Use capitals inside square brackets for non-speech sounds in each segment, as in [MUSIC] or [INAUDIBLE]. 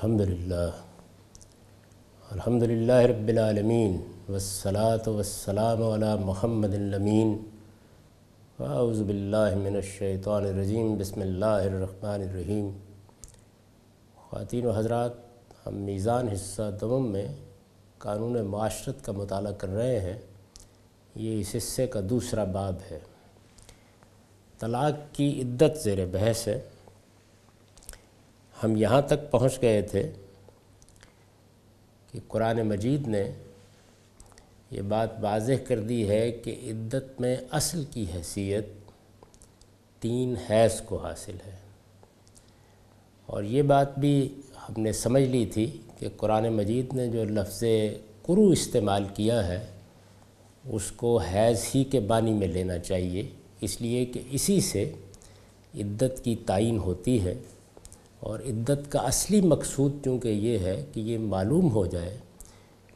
अल्हम्दुलिल्लाह अल्हम्दुलिल्लाह रब्बिलालमीन वसलात वसलाम अला महमदमीन वाउज़बिल्लाशैतरजीम बसमीम ख़वान हजरात हम मीज़ान हिस्सा दमम में कानून माशरत का मताल कर रहे हैं ये इस हिस्से का दूसरा बाब है तलाक़ की इद्दत ज़ेर बहस है हम यहाँ तक पहुँच गए थे कि कुरान मजीद ने ये बात वाजह कर दी है कि इद्दत में असल की हैसियत तीन हैज़ को हासिल है और ये बात भी हमने समझ ली थी कि कुरान मजीद ने जो लफ्ज़ कुरु इस्तेमाल किया है उसको हैज़ ही के बानी में लेना चाहिए इसलिए कि इसी से इद्दत की तयन होती है और इद्दत का असली मकसूद चूँकि ये है कि ये मालूम हो जाए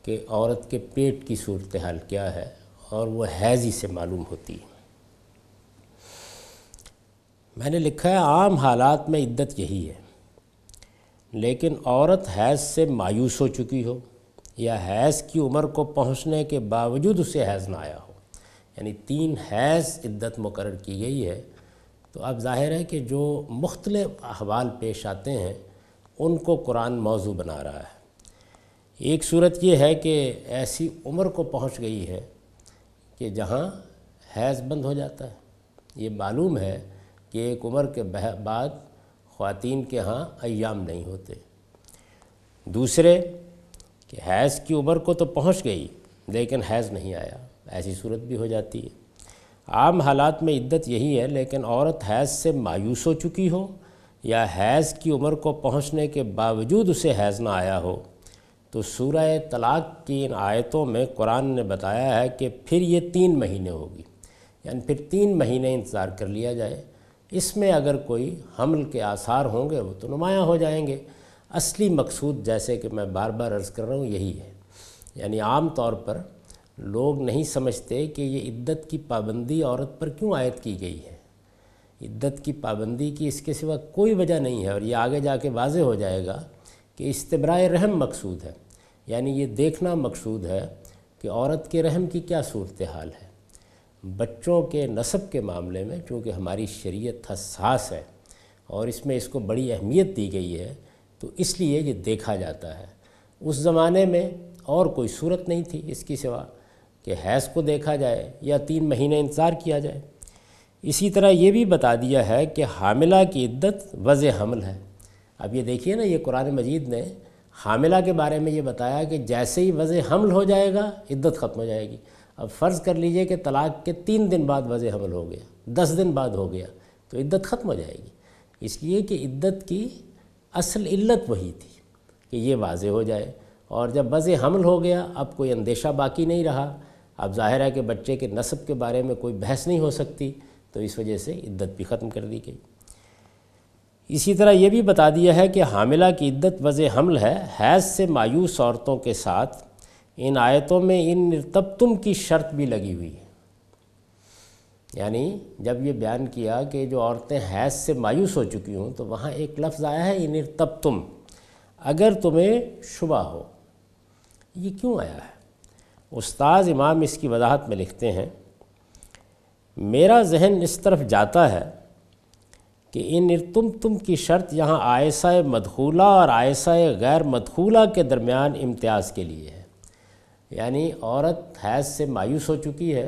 कि औरत के पेट की सूरत हाल क्या है और वह हैज़ी से मालूम होती है मैंने लिखा है आम हालात में इद्दत यही है लेकिन औरत हैज़ से मायूस हो चुकी हो या हैज़ की उम्र को पहुंचने के बावजूद उसे हैज़ ना आया हो यानी तीन हैज़ इद्दत मुकर की गई है तो अब जाहिर है कि जो मुख्तल अहवाल पेश आते हैं उनको कुरान मौजू बना रहा है एक सूरत ये है कि ऐसी उम्र को पहुँच गई है कि जहाँ हैज़ बंद हो जाता है ये मालूम है कि एक उम्र के बाद ख़वान के यहाँ अयाम नहीं होते दूसरे कि हैज़ की उम्र को तो पहुँच गई लेकिन हैज़ नहीं आया ऐसी सूरत भी हो जाती है आम हालात में इद्दत यही है लेकिन औरत हैज़ से मायूस हो चुकी हो या हैज़ की उम्र को पहुंचने के बावजूद उसे हैज़ ना आया हो तो सूरह तलाक की इन आयतों में कुरान ने बताया है कि फिर ये तीन महीने होगी यानी फिर तीन महीने इंतज़ार कर लिया जाए इसमें अगर कोई हमल के आसार होंगे वो तो नुमाया हो जाएंगे असली मकसूद जैसे कि मैं बार बार अर्ज़ कर रहा हूँ यही है यानी आम तौर पर लोग नहीं समझते कि ये इद्दत की पाबंदी औरत पर क्यों आयद की गई है इद्दत की पाबंदी की इसके सिवा कोई वजह नहीं है और ये आगे जाके वाजे हो जाएगा कि इस्तबरा रहम मकसूद है यानी ये देखना मकसूद है कि औरत के रहम की क्या सूरत हाल है बच्चों के नसब के मामले में चूँकि हमारी शरीयत हसास है और इसमें इसको बड़ी अहमियत दी गई है तो इसलिए ये देखा जाता है उस ज़माने में और कोई सूरत नहीं थी इसकी सिवा कि हैस को देखा जाए या तीन महीने इंतज़ार किया जाए इसी तरह ये भी बता दिया है कि हामिला की इद्दत वज़ हमल है अब ये देखिए ना ये कुरान मजीद ने हामिला के बारे में ये बताया कि जैसे ही वज़ हमल हो जाएगा इद्दत ख़त्म हो जाएगी अब फ़र्ज़ कर लीजिए कि तलाक़ के तीन दिन बाद वज़ हमल हो गया दस दिन बाद हो गया तो इद्दत ख़त्म हो जाएगी इसलिए कि इद्दत की असल इल्लत वही थी कि ये वाज हो जाए और जब वज़ हमल हो गया अब कोई अंदेशा बाकी नहीं रहा अब जाहिर है कि बच्चे के नस्ब के बारे में कोई बहस नहीं हो सकती तो इस वजह से इद्दत भी ख़त्म कर दी गई इसी तरह यह भी बता दिया है कि हामिला की इद्दत वज़ हमल है हैज़ से मायूस औरतों के साथ इन आयतों में इन निर्तबतुम की शर्त भी लगी हुई है यानी जब ये बयान किया कि जो औरतें हैज से मायूस हो चुकी हों तो वहाँ एक लफ्ज़ आया है इन तब तुम अगर तुम्हें शुबा हो ये क्यों आया है उस्ताद इमाम इसकी वजाहत में लिखते हैं मेरा जहन इस तरफ जाता है कि इन तुम तुम की शर्त यहाँ आयसा मदखूला और आयसा गैर मदखूला के दरमियान इम्तियाज़ के लिए है यानी औरत हैज़ से मायूस हो चुकी है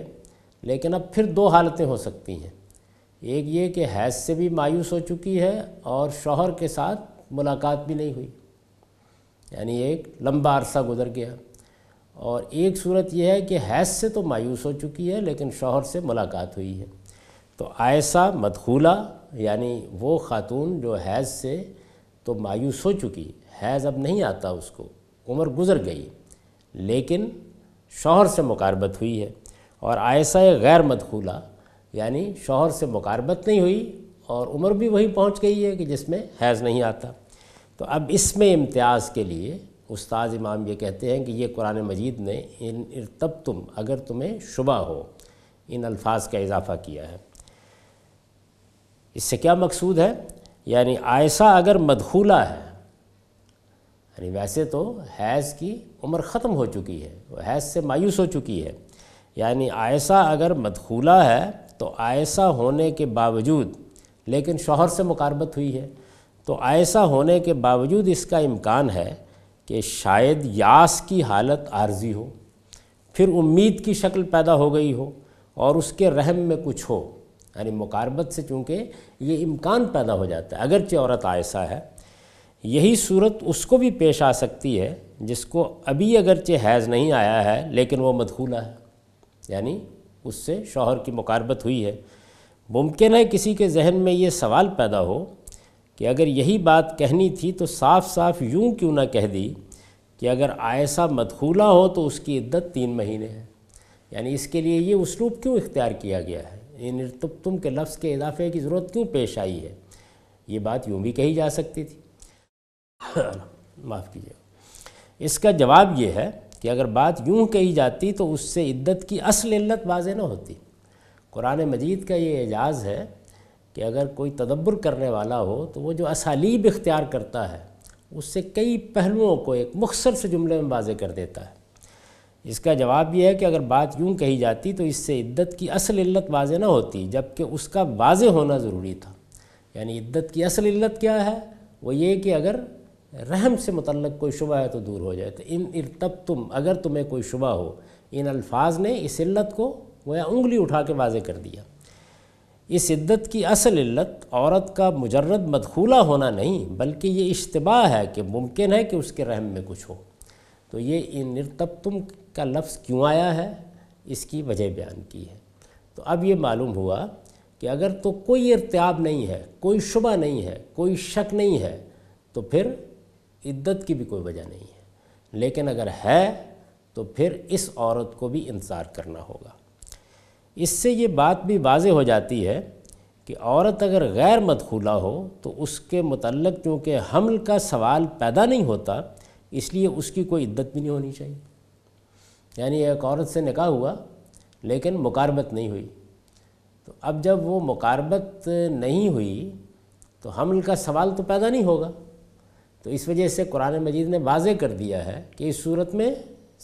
लेकिन अब फिर दो हालतें हो सकती हैं एक ये कि हैज़ से भी मायूस हो चुकी है और शोहर के साथ मुलाकात भी नहीं हुई यानी एक लंबा अरसा गुजर गया और एक सूरत यह है कि हैस से तो मायूस हो चुकी है लेकिन शोहर से मुलाकात हुई है तो ऐसा मदखूला यानी वो ख़ातून जो हैज़ से तो मायूस हो चुकी हैज़ अब नहीं आता उसको उम्र गुज़र गई लेकिन शोहर से मुकारबत हुई है और आयसा गैर मदखूला यानी शोहर से मुकारबत नहीं हुई और उम्र भी वही पहुंच गई है कि जिसमें हैज़ नहीं आता तो अब इसमें इम्तियाज़ के लिए उस्ताद इमाम ये कहते हैं कि ये कुरान मजीद ने इन तब तुम अगर तुम्हें शुबा हो इन अल्फाज का इजाफ़ा किया है इससे क्या मकसूद है यानी आयसा अगर मदखूला है यानी वैसे तो हैज़ की उम्र ख़त्म हो चुकी है वो हैज़ से मायूस हो चुकी है यानी ऐसा अगर मदखूला है तो ऐसा होने के बावजूद लेकिन शोहर से मुकारबत हुई है तो ऐसा होने के बावजूद इसका इम्कान है कि शायद यास की हालत आर्जी हो फिर उम्मीद की शक्ल पैदा हो गई हो और उसके रहम में कुछ हो यानी मुकारबत से चूँकि ये इम्कान पैदा हो जाता है अगरचे औरत ऐसा है यही सूरत उसको भी पेश आ सकती है जिसको अभी अगरचे हैज़ नहीं आया है लेकिन वो मदखूला है यानी उससे शोहर की मुकारबत हुई है मुमकिन है किसी के जहन में ये सवाल पैदा हो कि अगर यही बात कहनी थी तो साफ साफ यूं क्यों ना कह दी कि अगर ऐसा मदखूला हो तो उसकी इद्दत तीन महीने है यानी इसके लिए ये उसलूब क्यों इख्तियार किया गया है ये तुम के लफ्ज़ के इजाफे की ज़रूरत क्यों पेश आई है ये बात यूँ भी कही जा सकती थी [COUGHS] माफ़ कीजिएगा इसका जवाब ये है कि अगर बात यूँ कही जाती तो उससे इद्दत की असल इल्लत वाज ना होती कुरान मजीद का ये एजाज़ है कि अगर कोई तदब्बर करने वाला हो तो वो जो असालीब इख्तियार करता है उससे कई पहलुओं को एक मुख्तर से जुमले में वाजे कर देता है इसका जवाब यह है कि अगर बात यूँ कही जाती तो इससे इद्दत की असल इल्लत वाजे ना होती जबकि उसका वाजे होना ज़रूरी था यानी इद्दत की असल इल्लत क्या है वो ये कि अगर रहम से मतलब कोई शुबा है तो दूर हो जाए तो इन इरतब तुम अगर तुम्हें कोई शुबा हो इन अल्फाज ने इस इल्लत को वह उंगली उठा के वाजे कर दिया इस शिद्दत की असल इल्लत औरत का मुजरद मदखूला होना नहीं बल्कि ये इश्तबा है कि मुमकिन है कि उसके रहम में कुछ हो तो ये निर्तबतुम का लफ्ज़ क्यों आया है इसकी वजह बयान की है तो अब ये मालूम हुआ कि अगर तो कोई इरतियाब नहीं है कोई शुबा नहीं है कोई शक नहीं है तो फिर इद्दत की भी कोई वजह नहीं है लेकिन अगर है तो फिर इस औरत को भी इंतज़ार करना होगा इससे ये बात भी वाज हो जाती है कि औरत अगर गैर मदखूला हो तो उसके मतलब चूँकि हमल का सवाल पैदा नहीं होता इसलिए उसकी कोई इद्दत भी नहीं होनी चाहिए यानी एक औरत से निकाह हुआ लेकिन मुकारबत नहीं हुई तो अब जब वो मुकारबत नहीं हुई तो हमल का सवाल तो पैदा नहीं होगा तो इस वजह से कुरान मजीद ने वाज कर दिया है कि इस सूरत में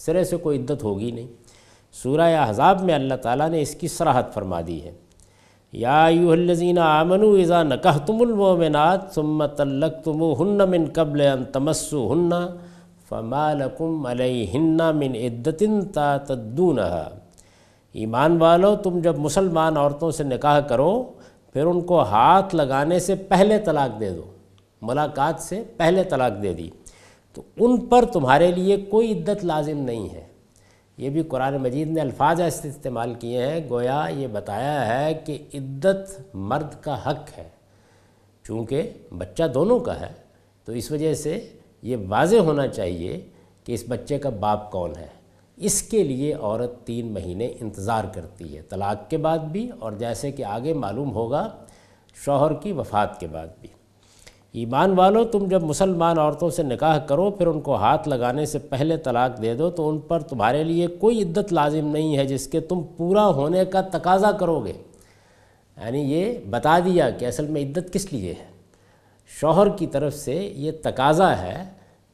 सिरे से कोई इद्दत होगी नहीं सूरह अहज़ाब में अल्लाह ताला ने इसकी सराहत फरमा दी है याजीन आमनु इज़ा नकह तुमलमोमिनत सुम तल्लक तुम हन्न मिन कबल तमस्सु हन्ना फ़मालकुम अलहिन्ना मिन इद्दतिन तातद्दून ईमान वालो तुम जब मुसलमान औरतों से निकाह करो फिर उनको हाथ लगाने से पहले तलाक दे दो मुलाकात से पहले तलाक दे दी तो उन पर तुम्हारे लिए कोई इद्दत लाजिम नहीं है ये भी कुरान मजीद ने अल्फाज ऐसे इस्तेमाल किए हैं गोया ये बताया है कि इद्दत मर्द का हक है चूँकि बच्चा दोनों का है तो इस वजह से ये वाज होना चाहिए कि इस बच्चे का बाप कौन है इसके लिए औरत तीन महीने इंतज़ार करती है तलाक़ के बाद भी और जैसे कि आगे मालूम होगा शौहर की वफ़ात के बाद भी ईमान वालों तुम जब मुसलमान औरतों से निकाह करो फिर उनको हाथ लगाने से पहले तलाक दे दो तो उन पर तुम्हारे लिए कोई इद्दत लाजिम नहीं है जिसके तुम पूरा होने का तकाजा करोगे यानी ये बता दिया कि असल में इद्दत किस लिए है शौहर की तरफ से ये तकाजा है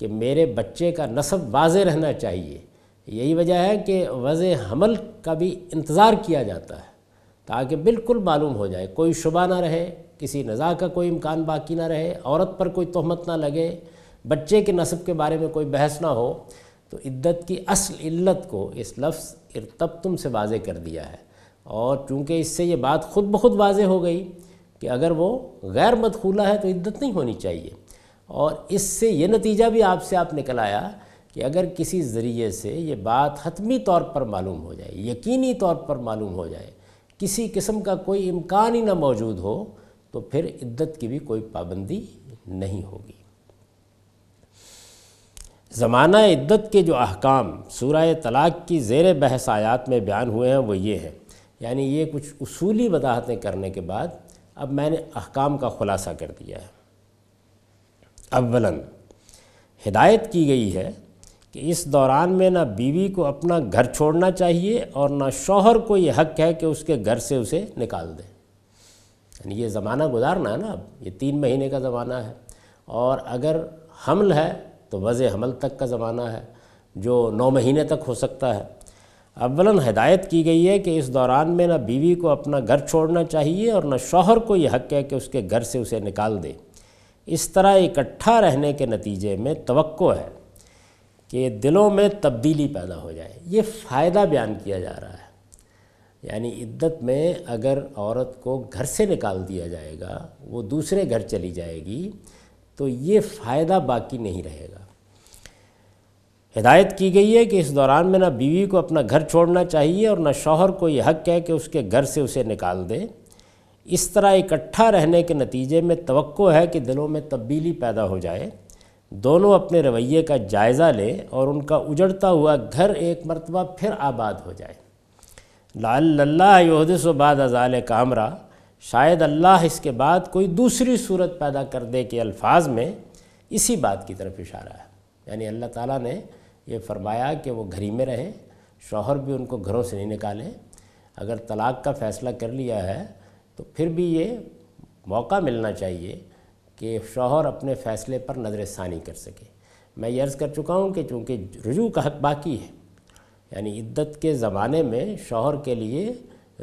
कि मेरे बच्चे का नसब वाज रहना चाहिए यही वजह है कि वज़ हमल का भी इंतज़ार किया जाता है ताकि बिल्कुल मालूम हो जाए कोई शुबा ना रहे किसी नज़ा का कोई इम्कान बाकी ना रहे औरत पर कोई तहमत ना लगे बच्चे के नस्ब के बारे में कोई बहस ना हो तो इद्दत की असल इल्लत को इस लफ्ज़ इरतब से वाजे कर दिया है और चूँकि इससे ये बात खुद ब खुद वाजे हो गई कि अगर वो गैर मदखूला है तो इद्दत नहीं होनी चाहिए और इससे ये नतीजा भी आपसे आप निकल आया कि अगर किसी ज़रिए से ये बात हतमी तौर पर मालूम हो जाए यकीनी तौर पर मालूम हो जाए किसी किस्म का कोई इम्कान ही ना मौजूद हो तो फिर इद्दत की भी कोई पाबंदी नहीं होगी ज़माना इद्दत के जो अहकाम सूरह तलाक़ की ज़ेर बहस आयात में बयान हुए हैं वो ये हैं यानी ये कुछ उसूली वजाहतें करने के बाद अब मैंने अहकाम का ख़ुलासा कर दिया है अवलन हिदायत की गई है कि इस दौरान में ना बीवी को अपना घर छोड़ना चाहिए और ना शौहर को ये हक है कि उसके घर से उसे निकाल दे यानी ये ज़माना गुजारना है ना अब ये तीन महीने का ज़माना है और अगर हमल है तो वज़ हमल तक का ज़माना है जो नौ महीने तक हो सकता है अवला हदायत की गई है कि इस दौरान में ना बीवी को अपना घर छोड़ना चाहिए और ना शौहर को यह हक है कि उसके घर से उसे निकाल दे इस तरह इकट्ठा रहने के नतीजे में तो है कि दिलों में तब्दीली पैदा हो जाए ये फ़ायदा बयान किया जा रहा है यानी इद्दत में अगर औरत को घर से निकाल दिया जाएगा वो दूसरे घर चली जाएगी तो ये फ़ायदा बाकी नहीं रहेगा हिदायत की गई है कि इस दौरान में ना बीवी को अपना घर छोड़ना चाहिए और ना शौहर को यह हक है कि उसके घर से उसे निकाल दे इस तरह इकट्ठा रहने के नतीजे में तो है कि दिलों में तब्दीली पैदा हो जाए दोनों अपने रवैये का जायज़ा लें और उनका उजड़ता हुआ घर एक मरतबा फिर आबाद हो जाए बाद अजाल कामरा शायद अल्लाह इसके बाद कोई दूसरी सूरत पैदा कर दे के अल्फाज में इसी बात की तरफ इशारा है यानी अल्लाह ताला ने ये फरमाया कि वो घर ही में रहें शौहर भी उनको घरों से नहीं निकालें अगर तलाक़ का फ़ैसला कर लिया है तो फिर भी ये मौका मिलना चाहिए कि शौहर अपने फ़ैसले पर नजर सानी कर सके मैं ये अर्ज़ कर चुका हूँ कि चूँकि रुजू का हक बाकी है यानी इद्दत के ज़माने में शोहर के लिए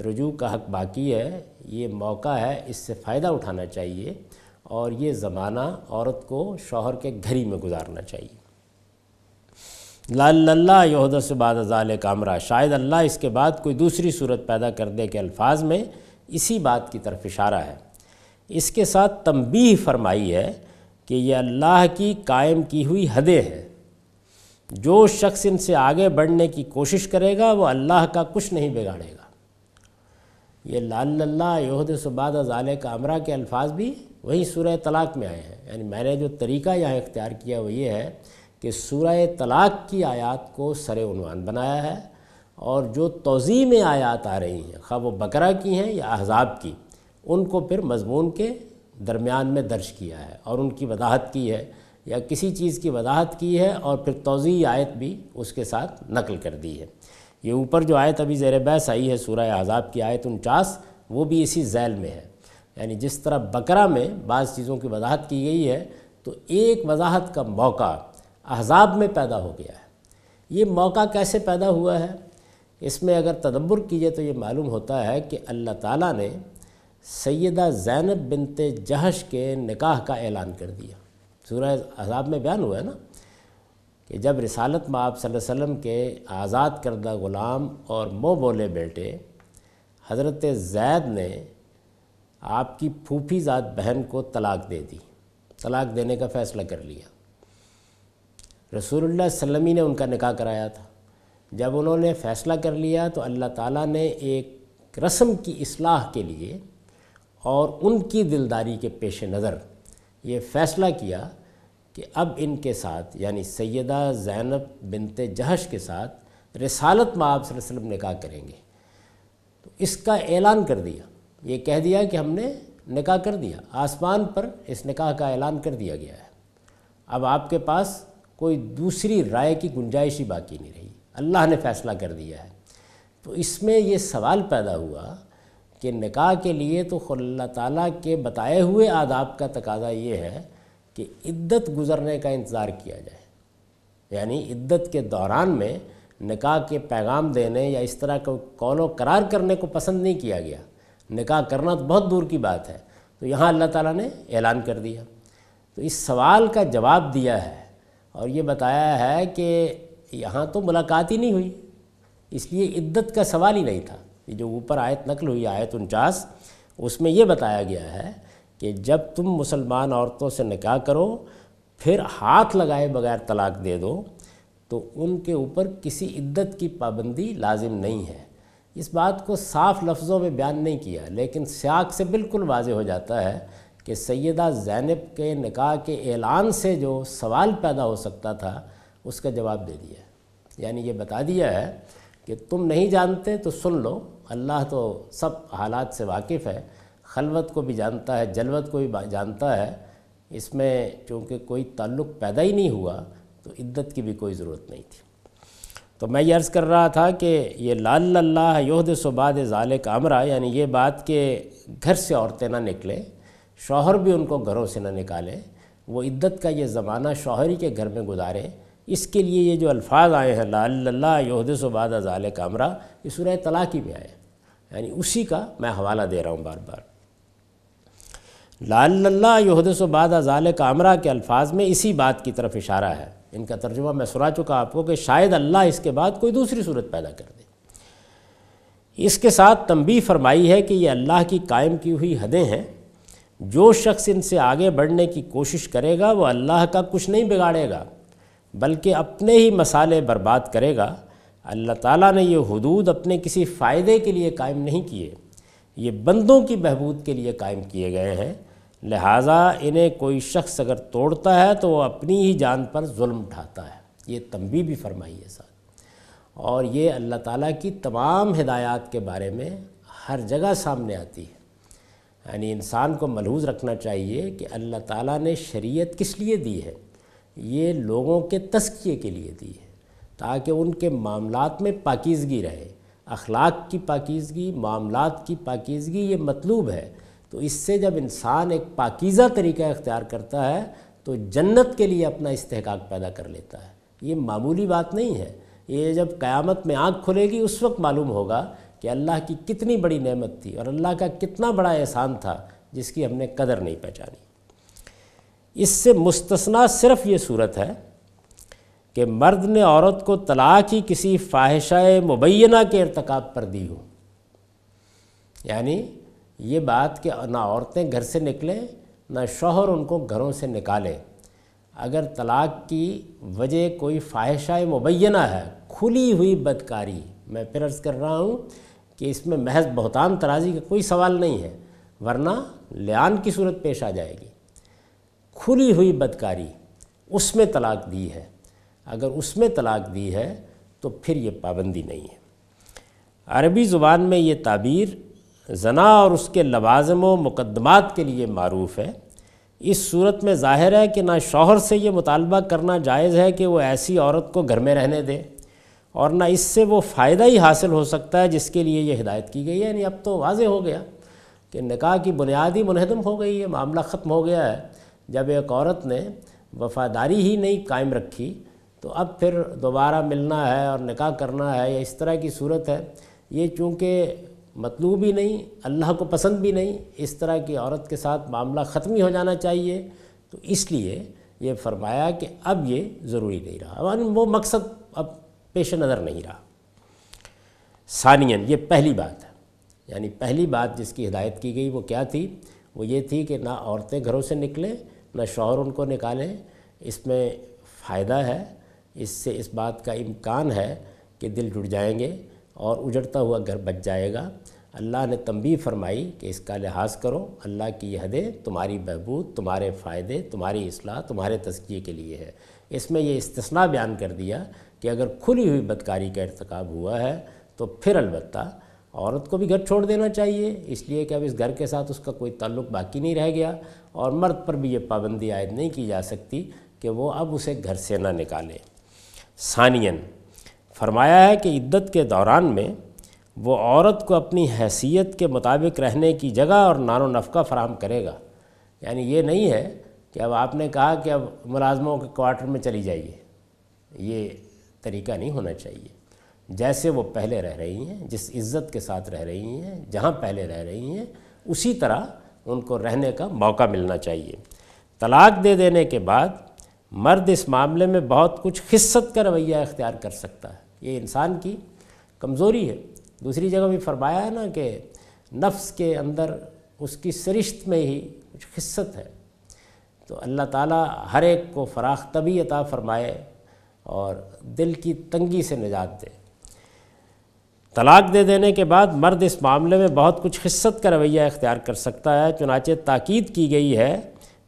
रजू का हक बाकी है ये मौका है इससे फ़ायदा उठाना चाहिए और ये ज़माना औरत को शोहर के घरी में गुजारना चाहिए लाल्ला यहद से बाद अजाल कामरा शायद अल्लाह इसके बाद कोई दूसरी सूरत पैदा कर दे के अल्फाज में इसी बात की तरफ इशारा है इसके साथ तंबीह फरमाई है कि यह अल्लाह की कायम की हुई हदें हैं जो शख्स इनसे आगे बढ़ने की कोशिश करेगा वो अल्लाह का कुछ नहीं बिगाड़ेगा ये लाल लाल्लाहद सुबाद ज़ाल कामरा के अल्फाज भी वही सूर तलाक में आए हैं यानी मैंने जो तरीका यहाँ इख्तियार किया वो ये है कि सूर्य तलाक की आयात को सरेवान बनाया है और जो तोज़ी में आयात आ रही हैं खा वो बकरा की हैं या अहजाब की उनको फिर मजमून के दरमियान में दर्ज किया है और उनकी वजाहत की है या किसी चीज़ की वजाहत की है और फिर तोज़ी आयत भी उसके साथ नकल कर दी है ये ऊपर जो आयत अभी ज़ेर बैस आई है सूर्य आज़ाब की आयत उनचास वो भी इसी जैल में है यानी जिस तरह बकरा में बाज़ चीज़ों की वजाहत की गई है तो एक वजाहत का मौका अहजाब में पैदा हो गया है ये मौका कैसे पैदा हुआ है इसमें अगर तदब्बर कीजिए तो ये मालूम होता है कि अल्लाह ताला ने सैदा ज़ैनब बिनते जहश के निकाह का ऐलान कर दिया सूरह अहजाब में बयान हुआ है ना कि जब रिसालत में आप वसम के आज़ाद करदा ग़ुलाम और मो बोले बेटे हज़रत जैद ने आपकी फूफी ज़ात बहन को तलाक दे दी तलाक देने का फ़ैसला कर लिया रसूलुल्लाह सल्लमी ने उनका निकाह कराया था जब उन्होंने फ़ैसला कर लिया तो अल्लाह ताला ने एक रस्म की असलाह के लिए और उनकी दिलदारी के पेश नज़र ये फ़ैसला किया कि अब इनके साथ यानी सैदा ज़ैनब बिनते जहश के साथ रसालत में आप वसम निका करेंगे तो इसका ऐलान कर दिया ये कह दिया कि हमने निका कर दिया आसमान पर इस निका का ऐलान कर दिया गया है अब आपके पास कोई दूसरी राय की गुंजाइश ही बाकी नहीं रही अल्लाह ने फ़ैसला कर दिया है तो इसमें ये सवाल पैदा हुआ कि निकाह के लिए तो अल्लाह ताला के बताए हुए आदाब का तकाजा ये है कि इद्दत गुज़रने का इंतज़ार किया जाए यानी इद्दत के दौरान में निकाह के पैगाम देने या इस तरह को कौलो करार करने को पसंद नहीं किया गया निकाह करना तो बहुत दूर की बात है तो यहाँ अल्लाह ताला ने ऐलान कर दिया तो इस सवाल का जवाब दिया है और ये बताया है कि यहाँ तो मुलाकात ही नहीं हुई इसलिए इद्दत का सवाल ही नहीं था ये जो ऊपर आयत नकल हुई आयत उनचास उसमें ये बताया गया है कि जब तुम मुसलमान औरतों से निकाह करो फिर हाथ लगाए बगैर तलाक दे दो तो उनके ऊपर किसी इद्दत की पाबंदी लाजिम नहीं है इस बात को साफ लफ्ज़ों में बयान नहीं किया लेकिन स्याक से बिल्कुल वाज हो जाता है कि सैदा ज़ैनब के निकाह के ऐलान से जो सवाल पैदा हो सकता था उसका जवाब दे दिया यानी ये बता दिया है कि तुम नहीं जानते तो सुन लो अल्लाह तो सब हालात से वाकिफ़ है खलवत को भी जानता है जलवत को भी जानता है इसमें चूँकि कोई ताल्लुक़ पैदा ही नहीं हुआ तो इद्दत की भी कोई ज़रूरत नहीं थी तो मैं ये अर्ज़ कर रहा था कि ये लाल अल्लाह योहद सुबाद ज़ाल कामरा यानी ये बात के घर से औरतें ना निकले शौहर भी उनको घरों से ना निकालें वो इद्दत का ये ज़माना शौहरी के घर में गुजारें इसके लिए ये जो अल्फाज आए हैं लाहदसबाद ज़ाल कामरा ये सुरह तलाक़ी में आए यानी उसी का मैं हवाला दे रहा हूँ बार बार लाहदसबाद ज़ाल कामरा के अल्फाज में इसी बात की तरफ इशारा है इनका तर्जुमा मैं सुना चुका आपको कि शायद अल्लाह इसके बाद कोई दूसरी सूरत पैदा कर दे इसके साथ तंबी फरमाई है कि ये अल्लाह की कायम की हुई हदें हैं जो शख्स इनसे आगे बढ़ने की कोशिश करेगा वो अल्लाह का कुछ नहीं बिगाड़ेगा बल्कि अपने ही मसाले बर्बाद करेगा अल्लाह ताला ने ये हदूद अपने किसी फ़ायदे के लिए कायम नहीं किए ये बंदों की बहबूद के लिए कायम किए गए हैं लिहाजा इन्हें कोई शख्स अगर तोड़ता है तो वह अपनी ही जान पर जुल्म उठाता है ये तंबी भी फरमाई है साथ और ये अल्लाह ताला की तमाम हिदायत के बारे में हर जगह सामने आती है यानी इंसान को मलहूज रखना चाहिए कि अल्लाह ताला ने शरीयत किस लिए दी है ये लोगों के तस्किए के लिए दी है ताकि उनके मामलों में पाकिजगी रहे अखलाक की पाकिजगी मामलात की पाकिजगी ये मतलूब है तो इससे जब इंसान एक पाकिज़ा तरीका इख्तियार करता है तो जन्नत के लिए अपना इस्तेकाक पैदा कर लेता है ये मामूली बात नहीं है ये जब क़यामत में आँख खुलेगी उस वक्त मालूम होगा कि अल्लाह की कितनी बड़ी नेमत थी और अल्लाह का कितना बड़ा एहसान था जिसकी हमने कदर नहीं पहचानी इससे मुस्तना सिर्फ ये सूरत है कि मर्द ने औरत को तलाक ही किसी फाहिशा मुबैना के irतकब पर दी हो यानी ये बात कि ना औरतें घर से निकलें ना शोहर उनको घरों से निकालें अगर तलाक की वजह कोई फाहिशा मुबैना है खुली हुई बदकारी मैं फिर अर्ज़ कर रहा हूँ कि इसमें महज बहुतान तराजी का कोई सवाल नहीं है वरना लियान की सूरत पेश आ जाएगी खुली हुई बदकारी उसमें तलाक दी है अगर उसमें तलाक दी है तो फिर ये पाबंदी नहीं है अरबी ज़ुबान में ये ताबीर जना और उसके लवाजम मुकदमात के लिए मरूफ़ है इस सूरत में ज़ाहिर है कि ना शौहर से ये मुतालबा करना जायज़ है कि वो ऐसी औरत को घर में रहने दे और ना इससे वो फ़ायदा ही हासिल हो सकता है जिसके लिए ये हिदायत की गई है यानी अब तो वाज हो गया कि निकाह की बुनियादी मुनहदम हो गई है मामला ख़त्म हो गया है जब एक औरत ने वफादारी ही नहीं कायम रखी तो अब फिर दोबारा मिलना है और निकाह करना है या इस तरह की सूरत है ये चूँकि मतलूब ही नहीं अल्लाह को पसंद भी नहीं इस तरह की औरत के साथ मामला ख़त्म ही हो जाना चाहिए तो इसलिए ये फरमाया कि अब ये ज़रूरी नहीं रहा और वो मकसद अब पेश नज़र नहीं रहा सानियन ये पहली बात है यानी पहली बात जिसकी हिदायत की गई वो क्या थी वो ये थी कि ना औरतें घरों से निकलें अपना शौहर उनको निकालें इसमें फ़ायदा है इससे इस बात का इम्कान है कि दिल जुड़ जाएंगे और उजड़ता हुआ घर बच जाएगा अल्लाह ने तंबी फरमाई कि इसका लिहाज करो अल्लाह की यह हदें तुम्हारी बहबूद तुम्हारे फ़ायदे तुम्हारी असलाह तुम्हारे तस्किए के लिए है इसमें यह इस्तना बयान कर दिया कि अगर खुली हुई बदकारी का इरतकब हुआ है तो फिर अलबत्ता औरत को भी घर छोड़ देना चाहिए इसलिए कि अब इस घर के साथ उसका कोई ताल्लुक बाकी नहीं रह गया और मर्द पर भी ये पाबंदी आयद नहीं की जा सकती कि वो अब उसे घर से ना निकाले सानियन फरमाया है कि इद्दत के दौरान में वो औरत को अपनी हैसियत के मुताबिक रहने की जगह और नानो नफका फराहम करेगा यानी ये नहीं है कि अब आपने कहा कि अब मुलाजमों के क्वार्टर में चली जाइए ये तरीका नहीं होना चाहिए जैसे वो पहले रह रही हैं जिस इज़्ज़त के साथ रह रही हैं जहाँ पहले रह रही हैं उसी तरह उनको रहने का मौका मिलना चाहिए तलाक़ दे देने के बाद मर्द इस मामले में बहुत कुछ खिस्सत का रवैया इख्तियार कर सकता है ये इंसान की कमज़ोरी है दूसरी जगह भी फरमाया है ना कि नफ्स के अंदर उसकी सरिश्त में ही कुछ खिस्सत है तो अल्लाह ताला हर एक को फराख तभी अता फ़रमाए और दिल की तंगी से निजात दे तलाक दे देने के बाद मर्द इस मामले में बहुत कुछ हिस्सत का रवैया इख्तियार कर सकता है चुनाचे ताकीद की गई है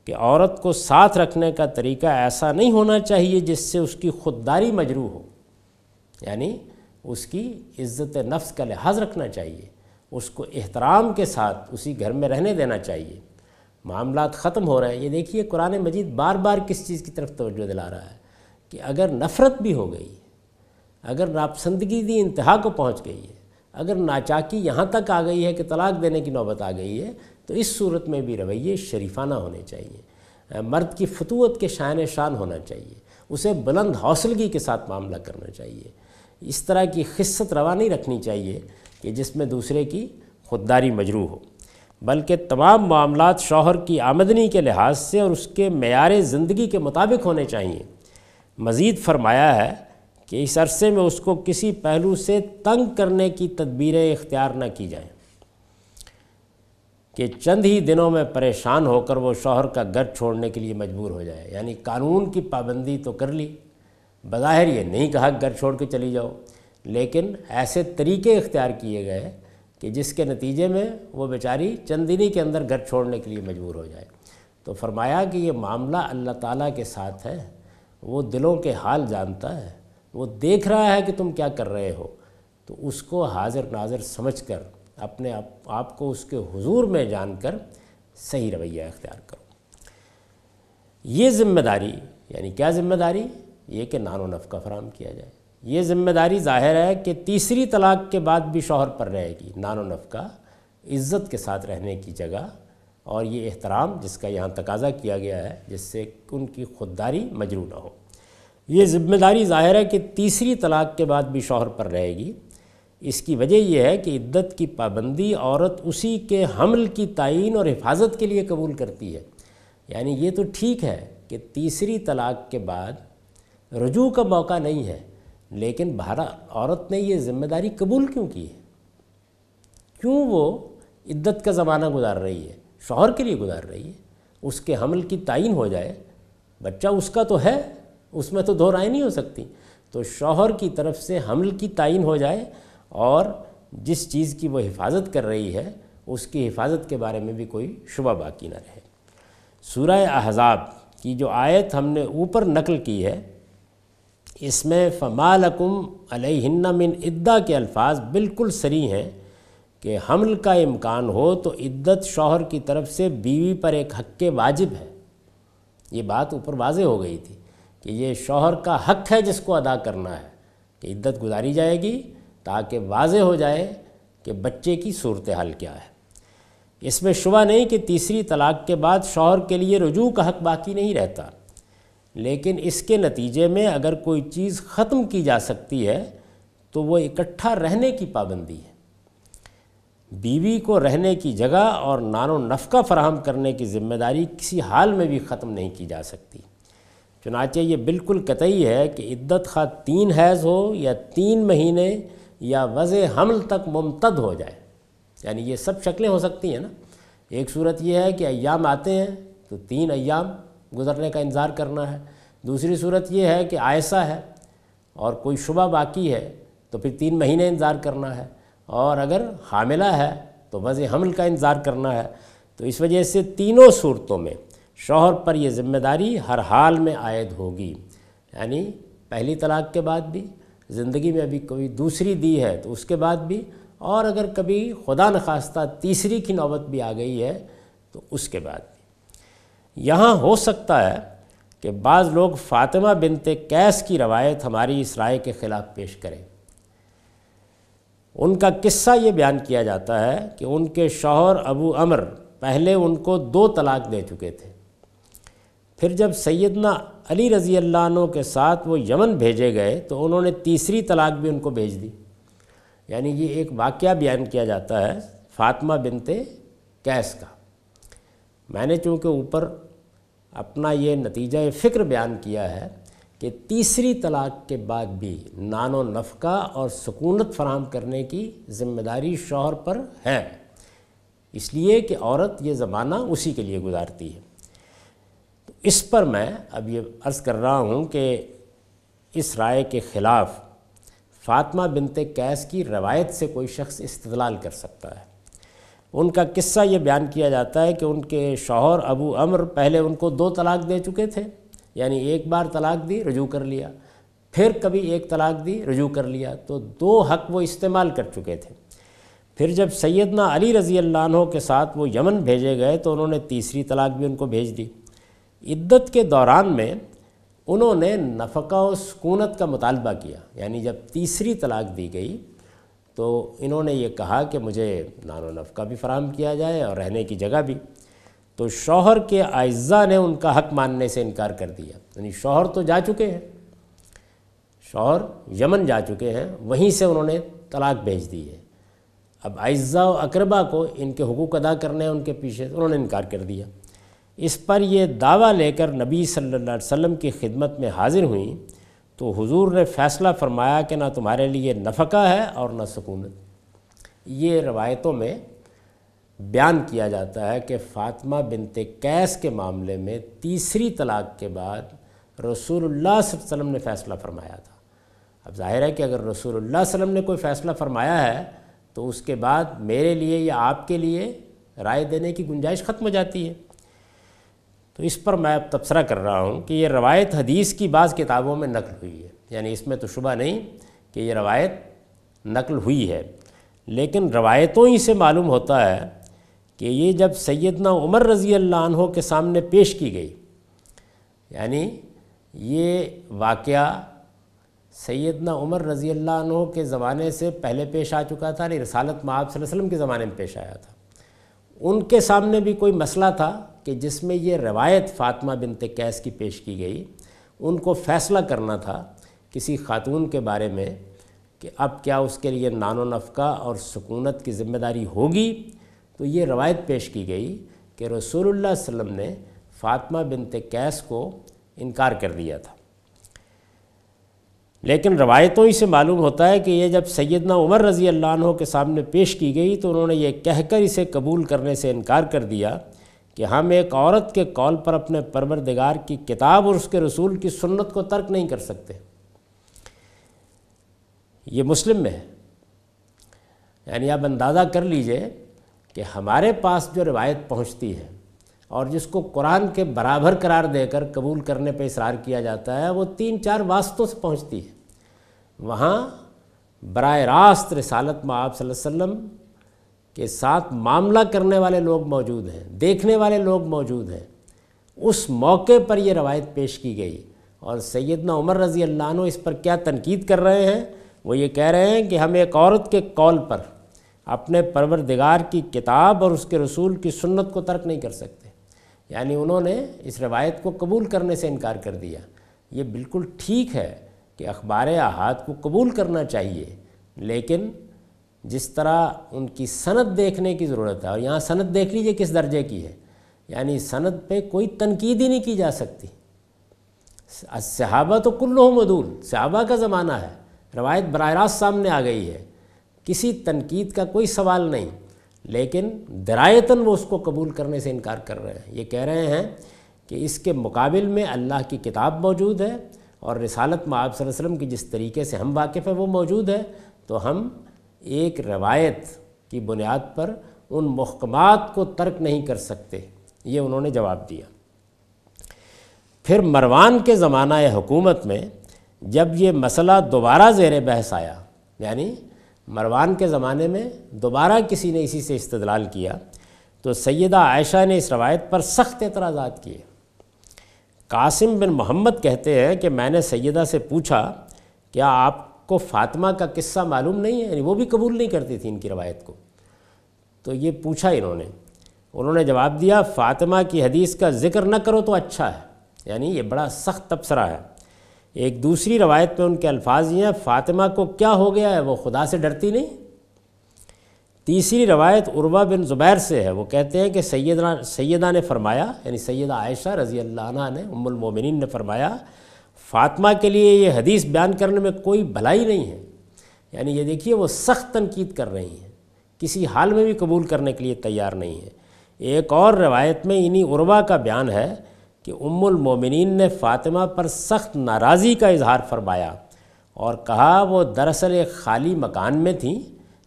कि औरत को साथ रखने का तरीका ऐसा नहीं होना चाहिए जिससे उसकी खुददारी मजरू हो यानी उसकी इज़्ज़त नफ्स का लिहाज रखना चाहिए उसको एहतराम के साथ उसी घर में रहने देना चाहिए मामला ख़त्म हो रहे हैं ये देखिए कुरान मजीद बार बार किस चीज़ की तरफ तोज्जो दिला रहा है कि अगर नफ़रत भी हो गई अगर नापसंदगी दी इंतहा को पहुंच गई है अगर नाचाकी यहाँ तक आ गई है कि तलाक देने की नौबत आ गई है तो इस सूरत में भी रवैये शरीफाना होने चाहिए मर्द की फतूत के शायन शान होना चाहिए उसे बुलंद हौसलगी के साथ मामला करना चाहिए इस तरह की खिस्सत रवा नहीं रखनी चाहिए कि जिसमें दूसरे की खुददारी मजरू हो बल्कि तमाम मामला शौहर की आमदनी के लिहाज से और उसके मैार ज़िंदगी के मुताबिक होने चाहिए मज़ीद फरमाया है कि इस अरसे में उसको किसी पहलू से तंग करने की तदबीरें इख्तियार न की जाएं कि चंद ही दिनों में परेशान होकर वो शौहर का घर छोड़ने के लिए मजबूर हो जाए यानी कानून की पाबंदी तो कर ली बज़ाहिर ये नहीं कहा घर छोड़ के चली जाओ लेकिन ऐसे तरीके इख्तियार किए गए कि जिसके नतीजे में वो बेचारी चंद ही के अंदर घर छोड़ने के लिए मजबूर हो जाए तो फरमाया कि ये मामला अल्लाह ताला के साथ है वो दिलों के हाल जानता है वो देख रहा है कि तुम क्या कर रहे हो तो उसको हाजिर नाज़िर समझ कर अपने आप आपको उसके हुजूर में जानकर सही रवैया अख्तियार करो ये ज़िम्मेदारी यानी क्या ज़िम्मेदारी ये कि नानो नफका फराम किया जाए ये ज़िम्मेदारी जाहिर है कि तीसरी तलाक के बाद भी शोहर पर रहेगी नानो नफका इज़्ज़त के साथ रहने की जगह और ये एहतराम जिसका यहाँ तकाजा किया गया है जिससे उनकी खुददारी मजरू ना हो ये ज़िम्मेदारी ज़ाहिर है कि तीसरी तलाक के बाद भी शोहर पर रहेगी इसकी वजह यह है कि इद्दत की पाबंदी औरत उसी के हमल की तयन और हिफाजत के लिए कबूल करती है यानी ये तो ठीक है कि तीसरी तलाक के बाद रजू का मौका नहीं है लेकिन भारत औरत ने ये ज़िम्मेदारी कबूल क्यों की है क्यों वो इद्दत का ज़माना गुजार रही है शोहर के लिए गुजार रही है उसके हमल की तयन हो जाए बच्चा उसका तो है उसमें तो दो राय नहीं हो सकती तो शौहर की तरफ से हमल की तयन हो जाए और जिस चीज़ की वो हिफाजत कर रही है उसकी हिफाजत के बारे में भी कोई शुबा बाकी ना रहे सूरह अहज़ाब की जो आयत हमने ऊपर नकल की है इसमें फ़मालकुम अलहन्ना मिन इद्दा के अल्फाज बिल्कुल सरी हैं कि हमल का इम्कान हो तो इद्दत शौहर की तरफ से बीवी पर एक हक के वाजिब है ये बात ऊपर वाज हो गई थी कि ये शोहर का हक है जिसको अदा करना है कि इद्दत गुजारी जाएगी ताकि वाज हो जाए कि बच्चे की सूरत हाल क्या है इसमें शुबा नहीं कि तीसरी तलाक के बाद शोहर के लिए रजू का हक बाकी नहीं रहता लेकिन इसके नतीजे में अगर कोई चीज़ ख़त्म की जा सकती है तो वो इकट्ठा रहने की पाबंदी है बीवी को रहने की जगह और नानो नफका फराहम करने की ज़िम्मेदारी किसी हाल में भी ख़त्म नहीं की जा सकती चुनाचे ये बिल्कुल कतई है कि इद्दत खा तीन हैज़ हो या तीन महीने या वज़ हमल तक मुमतद हो जाए यानी ये सब शक्लें हो सकती हैं ना एक सूरत यह है कि अयाम आते हैं तो तीन अयाम गुज़रने का इंतज़ार करना है दूसरी सूरत यह है कि आयसा है और कोई शुबा बाकी है तो फिर तीन महीने इंतज़ार करना है और अगर हामिला है तो वज़ हमल का इंतज़ार करना है तो इस वजह से तीनों सूरतों में शोहर पर यह ज़िम्मेदारी हर हाल में आयद होगी यानी पहली तलाक़ के बाद भी ज़िंदगी में अभी कोई दूसरी दी है तो उसके बाद भी और अगर कभी खुदा नखास्ता तीसरी की नौबत भी आ गई है तो उसके बाद भी यहाँ हो सकता है कि बाज़ लोग फ़ातिमा बिनते कैस की रवायत हमारी इस राय के ख़िलाफ़ पेश करें उनका किस्सा ये बयान किया जाता है कि उनके शौहर अबू अमर पहले उनको दो तलाक दे चुके थे फिर जब सैदना अली रज़ी अल्लाह के साथ वो यमन भेजे गए तो उन्होंने तीसरी तलाक भी उनको भेज दी यानी ये एक वाक़ बयान किया जाता है फातमा बिनते कैस का मैंने चूँकि ऊपर अपना ये नतीजा ये फ़िक्र बयान किया है कि तीसरी तलाक के बाद भी नानो नफ़का और सुकूनत फराम करने की जिम्मेदारी शौहर पर है इसलिए कि औरत ये ज़माना उसी के लिए गुजारती है इस पर मैं अब ये अर्ज़ कर रहा हूँ कि इस राय के ख़िलाफ़ फ़ातमा बिनते कैस की रवायत से कोई शख्स इस्तलाल कर सकता है उनका किस्सा ये बयान किया जाता है कि उनके शौहर अबू अमर पहले उनको दो तलाक दे चुके थे यानी एक बार तलाक दी रजू कर लिया फिर कभी एक तलाक दी रजू कर लिया तो दो हक वो इस्तेमाल कर चुके थे फिर जब सैदना अली रज़ी के साथ वो यमन भेजे गए तो उन्होंने तीसरी तलाक भी उनको भेज दी इद्दत के दौरान में उन्होंने नफ़का और सुकूनत का मुतालबा किया यानी जब तीसरी तलाक दी गई तो इन्होंने ये कहा कि मुझे नानो नफ़का भी फराम किया जाए और रहने की जगह भी तो शौहर के आयज़ा ने उनका हक मानने से इनकार कर दिया यानी शौहर तो जा चुके हैं शौहर यमन जा चुके हैं वहीं से उन्होंने तलाक भेज दी है अब आयज़ा और अकरबा को इनके हकूक़ अदा करने हैं उनके पीछे तो उन्होंने इनकार कर दिया इस पर यह दावा लेकर नबी सल्लल्लाहु अलैहि वसल्लम की खिदमत में हाजिर हुई तो हुजूर ने फ़ैसला फरमाया कि ना तुम्हारे लिए नफ़का है और ना सकूनत ये रवायतों में बयान किया जाता है कि फ़ातिमा बिनते कैस के मामले में तीसरी तलाक के बाद रसूलुल्लाह वसल्लम ने फ़ैसला फरमाया था अब जाहिर है कि अगर रसूलुल्लाह वसल्लम ने कोई फ़ैसला फरमाया है तो उसके बाद मेरे लिए या आपके लिए राय देने की गुंजाइश ख़त्म हो जाती है तो इस पर मैं अब तबसरा कर रहा हूँ कि ये रवायत हदीस की बाज़ किताबों में नकल हुई है यानी इसमें तो शुबा नहीं कि ये रवायत नकल हुई है लेकिन रवायतों ही से मालूम होता है कि ये जब सैदना उमर रज़ी अल्लाह के सामने पेश की गई यानी ये वाक़ सैदना उमर रज़ी अल्लाह के ज़माने से पहले पेश आ चुका था रसालत महब वसल्लम के ज़माने में पेश आया था उनके सामने भी कोई मसला था कि जिसमें ये रवायत फ़ातिमा बिन कैस की पेश की गई उनको फ़ैसला करना था किसी खातून के बारे में कि अब क्या उसके लिए नानो नफ़का और सुकूनत की ज़िम्मेदारी होगी तो ये रवायत पेश की गई कि रसूलुल्लाह वसम ने फ़ातिमा बिन कैस को इनकार कर दिया था लेकिन रवायतों ही से मालूम होता है कि ये जब सैदना उमर रज़ी अल्लाह के सामने पेश की गई तो उन्होंने ये कहकर इसे कबूल करने से इनकार कर दिया कि हम एक औरत के कॉल पर अपने परवरदिगार की किताब और उसके रसूल की सुन्नत को तर्क नहीं कर सकते ये मुस्लिम में है यानी आप अंदाज़ा कर लीजिए कि हमारे पास जो रिवायत पहुंचती है और जिसको कुरान के बराबर करार देकर कबूल करने पर इसरार किया जाता है वो तीन चार वास्तों से पहुंचती है वहाँ बर रास्त रसालत में आप वसल्लम के साथ मामला करने वाले लोग मौजूद हैं देखने वाले लोग मौजूद हैं उस मौके पर ये रवायत पेश की गई और सैदना उमर रज़ी अल्लाह इस पर क्या तनकीद कर रहे हैं वो ये कह रहे हैं कि हम एक औरत के कॉल पर अपने परवरदिगार की किताब और उसके रसूल की सुन्नत को तर्क नहीं कर सकते यानी उन्होंने इस रवायत को कबूल करने से इनकार कर दिया ये बिल्कुल ठीक है कि अखबार अहात को कबूल करना चाहिए लेकिन जिस तरह उनकी सनद देखने की ज़रूरत है और यहाँ सनद देख लीजिए किस दर्जे की है यानी सनद पे कोई तनकीद ही नहीं की जा सकती सहाबा तो कुल्लो मदूल सहाबा का ज़माना है रवायत बर रास्त सामने आ गई है किसी तनकीद का कोई सवाल नहीं लेकिन दरायतन वो उसको कबूल करने से इनकार कर रहे हैं ये कह रहे हैं कि इसके मुकाबिल में अल्लाह की किताब मौजूद है और रिसालत में आप की जिस तरीके से हम वाकिफ़ हैं वो मौजूद है तो हम एक रवायत की बुनियाद पर उन महकमात को तर्क नहीं कर सकते ये उन्होंने जवाब दिया फिर मरवान के ज़माना हुकूमत में जब ये मसला दोबारा जेर बहस आया यानी मरवान के ज़माने में दोबारा किसी ने इसी से इस्तलाल किया तो सैदा आयशा ने इस रवायत पर सख्त एतराज़ात किए कासिम बिन मोहम्मद कहते हैं कि मैंने सैदा से पूछा क्या आप को फातिमा का किस्सा मालूम नहीं है वो भी कबूल नहीं करती थी इनकी रवायत को तो ये पूछा इन्होंने उन्होंने जवाब दिया फ़ातिमा की हदीस का जिक्र न करो तो अच्छा है यानी ये बड़ा सख्त तबसरा है एक दूसरी रवायत में उनके अल्फाज ये हैं फ़ातिमा को क्या हो गया है वो खुदा से डरती नहीं तीसरी रवायत उर्वा बिन ज़ुबैर से है वो कहते हैं कि सैदा सैदा ने फरमाया यानी सैदा आयशा रज़ी अल्लाह ने उम्मोमिन ने फरमाया फातमा के लिए ये हदीस बयान करने में कोई भलाई नहीं है यानी ये देखिए वो सख्त तनकीद कर रही हैं किसी हाल में भी कबूल करने के लिए तैयार नहीं है एक और रवायत में इन्हीं उर्वा का बयान है कि उम्मुल मोमिनीन ने फ़ातिमा पर सख्त नाराज़ी का इजहार फरमाया और कहा वो दरअसल एक खाली मकान में थी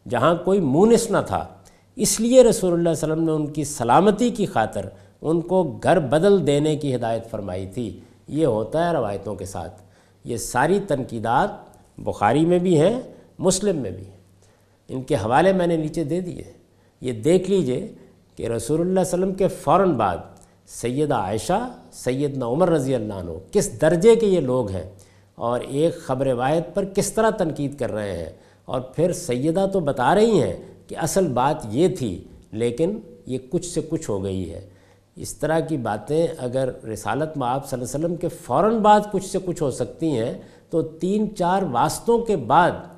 जहाँ कोई मुनिस न था इसलिए रसूलुल्लाह वसल्लम ने उनकी सलामती की खातर उनको घर बदल देने की हिदायत फरमाई थी ये होता है रवायतों के साथ ये सारी तनकीदात बुखारी में भी हैं मुस्लिम में भी हैं इनके हवाले मैंने नीचे दे दिए ये देख लीजिए कि रसूलुल्लाह वसम के फ़ौर बाद सैदा आयशा सैदना उमर रज़ी अल्लाह किस दर्जे के ये लोग हैं और एक ख़बर वायद पर किस तरह तनकीद कर रहे हैं और फिर सैदा तो बता रही हैं कि असल बात ये थी लेकिन ये कुछ से कुछ हो गई है इस तरह की बातें अगर रसालत में आप वसल्लम के फ़ौर बाद कुछ से कुछ हो सकती हैं तो तीन चार वास्तों के बाद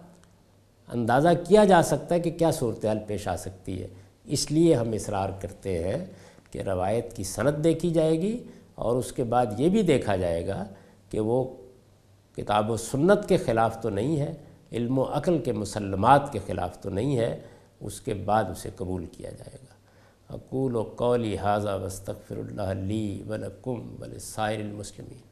अंदाज़ा किया जा सकता है कि क्या सूरत हाल पेश आ सकती है इसलिए हम इसरार करते हैं कि रवायत की सनत देखी जाएगी और उसके बाद ये भी देखा जाएगा कि वो किताब व सुन्नत के ख़िलाफ़ तो नहीं है इल्म अकल के मुसलमात के ख़िलाफ़ तो नहीं है उसके बाद उसे कबूल किया जाएगा अकूल कौली हाजा वस्तफ़िर ली वलकुम वलसायर मुसलमिन